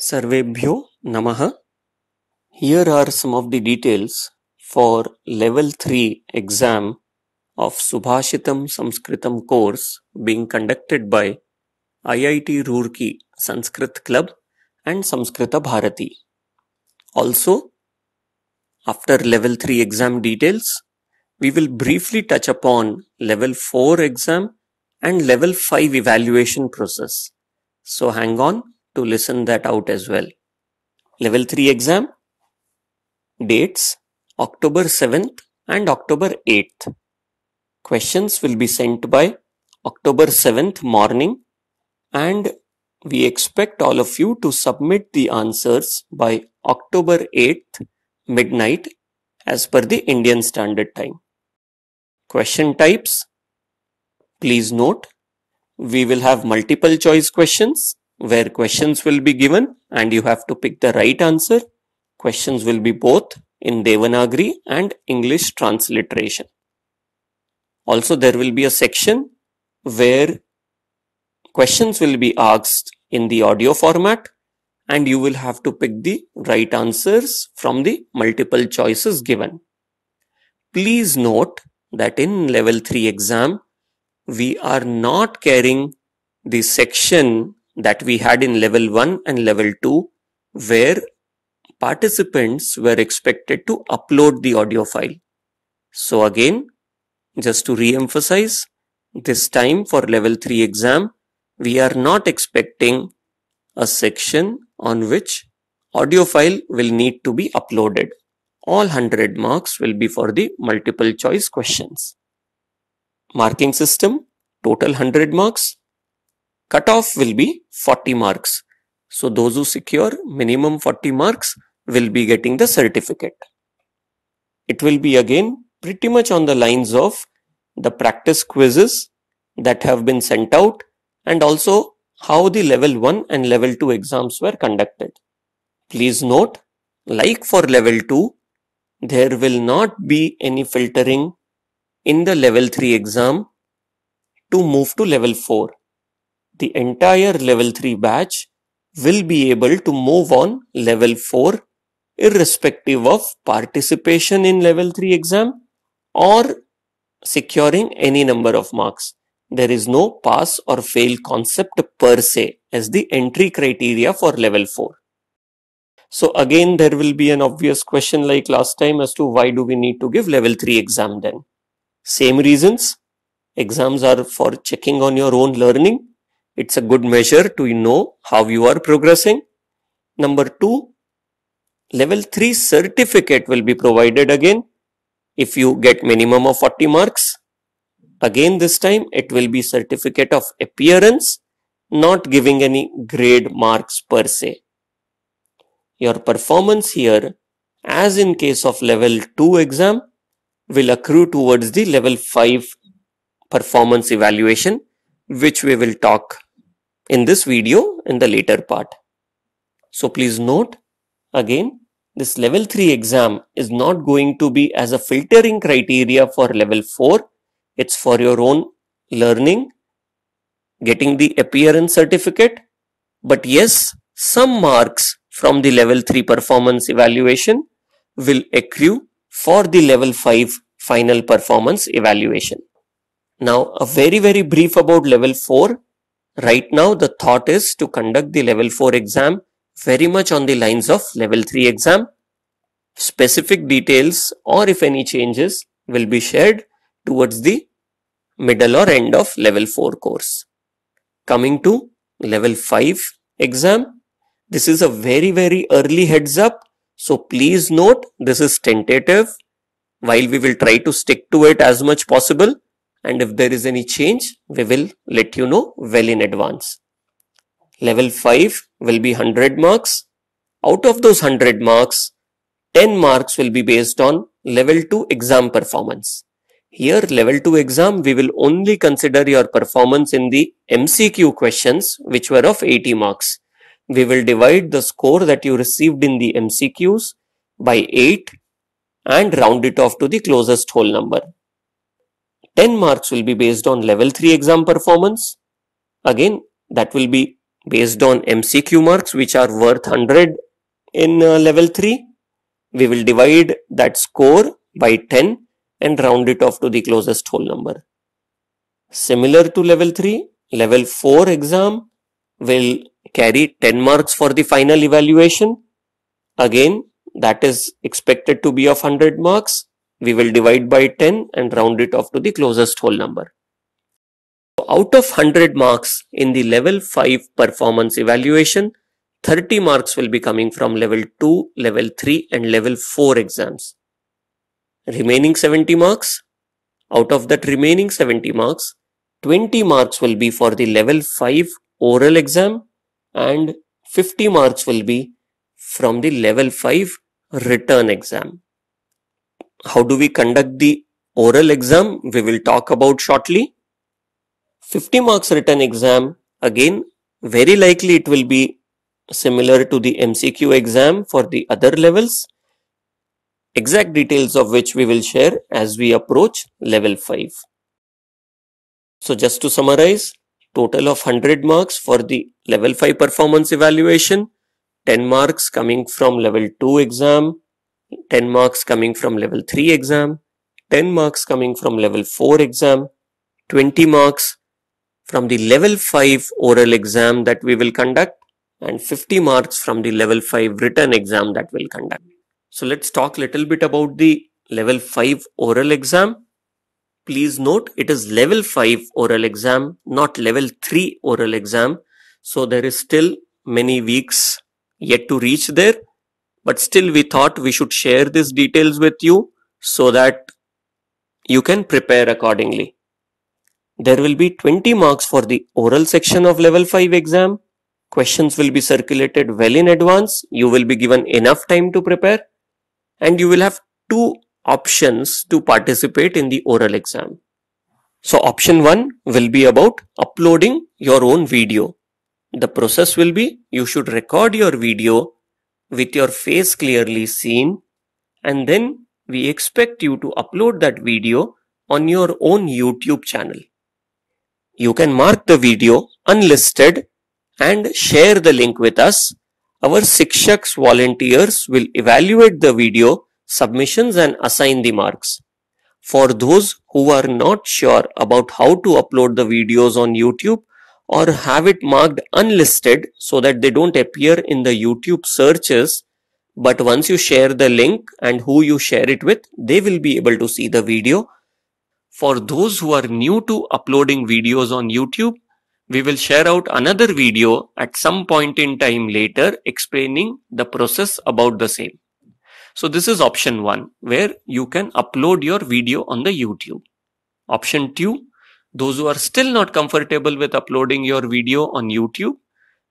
Sarvebhyo Namaha. Here are some of the details for level 3 exam of Subhashitam Sanskritam course being conducted by IIT Roorkee Sanskrit Club and Sanskrita Bharati. Also, after level 3 exam details, we will briefly touch upon level 4 exam and level 5 evaluation process. So hang on to listen that out as well. Level 3 exam dates October 7th and October 8th. Questions will be sent by October 7th morning and we expect all of you to submit the answers by October 8th midnight as per the Indian Standard Time. Question types. Please note, we will have multiple choice questions where questions will be given and you have to pick the right answer. Questions will be both in Devanagari and English transliteration. Also, there will be a section where questions will be asked in the audio format and you will have to pick the right answers from the multiple choices given. Please note that in level 3 exam, we are not carrying the section that we had in level 1 and level 2 where participants were expected to upload the audio file. So again, just to re-emphasize, this time for level 3 exam, we are not expecting a section on which audio file will need to be uploaded. All 100 marks will be for the multiple choice questions. Marking system, total 100 marks, Cutoff will be 40 marks. So those who secure minimum 40 marks will be getting the certificate. It will be again pretty much on the lines of the practice quizzes that have been sent out and also how the level 1 and level 2 exams were conducted. Please note, like for level 2, there will not be any filtering in the level 3 exam to move to level 4 the entire level 3 batch will be able to move on level 4 irrespective of participation in level 3 exam or securing any number of marks. There is no pass or fail concept per se as the entry criteria for level 4. So again there will be an obvious question like last time as to why do we need to give level 3 exam then. Same reasons. Exams are for checking on your own learning it's a good measure to know how you are progressing. Number two, level three certificate will be provided again if you get minimum of 40 marks. Again this time it will be certificate of appearance not giving any grade marks per se. Your performance here as in case of level 2 exam will accrue towards the level 5 performance evaluation which we will talk in this video in the later part. So please note again this level 3 exam is not going to be as a filtering criteria for level 4. It's for your own learning, getting the appearance certificate. But yes, some marks from the level 3 performance evaluation will accrue for the level 5 final performance evaluation. Now a very very brief about level 4 Right now, the thought is to conduct the level 4 exam very much on the lines of level 3 exam. Specific details or if any changes will be shared towards the middle or end of level 4 course. Coming to level 5 exam, this is a very very early heads up. So please note this is tentative while we will try to stick to it as much possible and if there is any change we will let you know well in advance. Level 5 will be 100 marks. Out of those 100 marks, 10 marks will be based on level 2 exam performance. Here level 2 exam we will only consider your performance in the MCQ questions which were of 80 marks. We will divide the score that you received in the MCQs by 8 and round it off to the closest whole number. 10 marks will be based on level 3 exam performance. Again, that will be based on MCQ marks, which are worth 100 in uh, level 3. We will divide that score by 10 and round it off to the closest whole number. Similar to level 3, level 4 exam will carry 10 marks for the final evaluation. Again, that is expected to be of 100 marks we will divide by 10 and round it off to the closest whole number. Out of 100 marks in the level 5 performance evaluation, 30 marks will be coming from level 2, level 3 and level 4 exams. Remaining 70 marks, out of that remaining 70 marks, 20 marks will be for the level 5 oral exam and 50 marks will be from the level 5 return exam. How do we conduct the oral exam? We will talk about shortly. 50 marks written exam, again, very likely it will be similar to the MCQ exam for the other levels, exact details of which we will share as we approach level 5. So just to summarize, total of 100 marks for the level 5 performance evaluation, 10 marks coming from level 2 exam, 10 marks coming from level 3 exam, 10 marks coming from level 4 exam, 20 marks from the level 5 oral exam that we will conduct and 50 marks from the level 5 written exam that we'll conduct. So let's talk a little bit about the level 5 oral exam. Please note it is level 5 oral exam, not level 3 oral exam. So there is still many weeks yet to reach there but still we thought we should share these details with you so that you can prepare accordingly. There will be 20 marks for the oral section of level 5 exam. Questions will be circulated well in advance. You will be given enough time to prepare and you will have two options to participate in the oral exam. So option 1 will be about uploading your own video. The process will be you should record your video with your face clearly seen and then we expect you to upload that video on your own YouTube channel. You can mark the video unlisted and share the link with us. Our Sikshaks volunteers will evaluate the video submissions and assign the marks. For those who are not sure about how to upload the videos on YouTube, or have it marked unlisted so that they don't appear in the YouTube searches. But once you share the link and who you share it with, they will be able to see the video. For those who are new to uploading videos on YouTube, we will share out another video at some point in time later explaining the process about the same. So this is option one where you can upload your video on the YouTube. Option two, those who are still not comfortable with uploading your video on YouTube,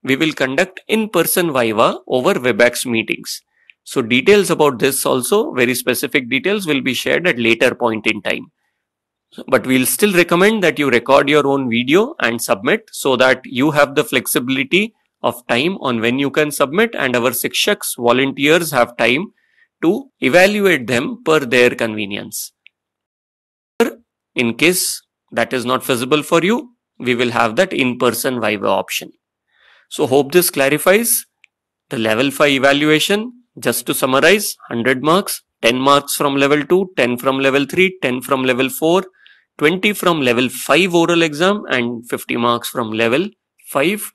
we will conduct in-person Viva over WebEx meetings. So details about this also, very specific details will be shared at later point in time. But we'll still recommend that you record your own video and submit so that you have the flexibility of time on when you can submit and our Sikshaks volunteers have time to evaluate them per their convenience. In case that is not feasible for you, we will have that in-person Viva option. So hope this clarifies the level 5 evaluation. Just to summarize, 100 marks, 10 marks from level 2, 10 from level 3, 10 from level 4, 20 from level 5 oral exam and 50 marks from level 5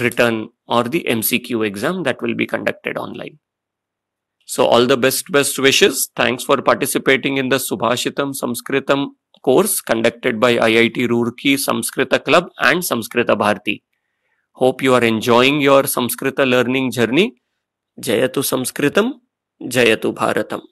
written or the MCQ exam that will be conducted online. So all the best best wishes. Thanks for participating in the Subhashitam Sanskritam course conducted by IIT Roorkee Samskrita Club and Samskrita Bharti. Hope you are enjoying your Samskrita learning journey. Jayatu Samskritam, Jayatu Bharatam.